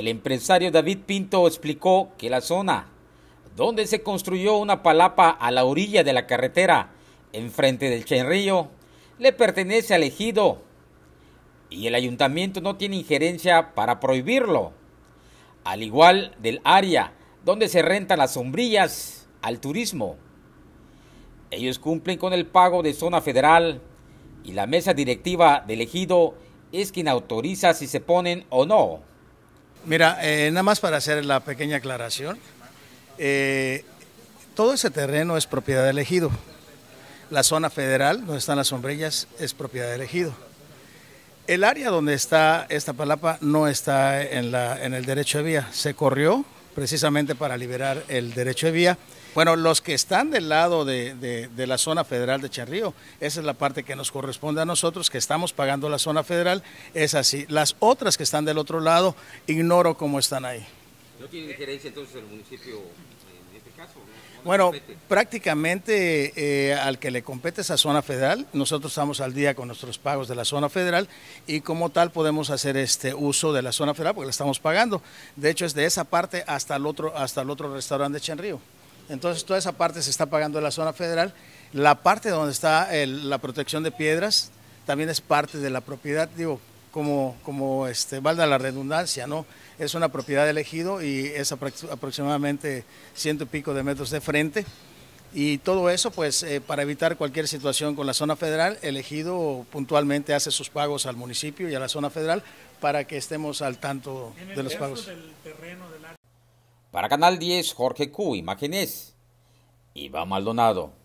El empresario David Pinto explicó que la zona donde se construyó una palapa a la orilla de la carretera, enfrente del Chenrío, le pertenece al ejido y el ayuntamiento no tiene injerencia para prohibirlo. Al igual del área donde se rentan las sombrillas al turismo. Ellos cumplen con el pago de zona federal y la mesa directiva del ejido es quien autoriza si se ponen o no. Mira, eh, nada más para hacer la pequeña aclaración, eh, todo ese terreno es propiedad del ejido. La zona federal, donde están las sombrillas, es propiedad del ejido. El área donde está esta palapa no está en el derecho de vía, se corrió precisamente para liberar el derecho de vía. Bueno, los que están del lado de, la zona federal de Charrío, esa es la parte que nos corresponde a nosotros, que estamos pagando la zona federal, es así. Las otras que están del otro lado, ignoro cómo están ahí. ¿No tiene injerencia entonces el municipio bueno, prácticamente eh, al que le compete esa zona federal, nosotros estamos al día con nuestros pagos de la zona federal y como tal podemos hacer este uso de la zona federal porque la estamos pagando. De hecho, es de esa parte hasta el otro, hasta el otro restaurante de Chenrío. Entonces, toda esa parte se está pagando de la zona federal. La parte donde está la protección de piedras también es parte de la propiedad, digo, como, como este, valda la redundancia, ¿no? Es una propiedad elegido y es aproximadamente ciento y pico de metros de frente. Y todo eso, pues, eh, para evitar cualquier situación con la zona federal, Elegido puntualmente hace sus pagos al municipio y a la zona federal para que estemos al tanto de los pagos. Para Canal 10, Jorge Q, Imágenes, Iba Maldonado.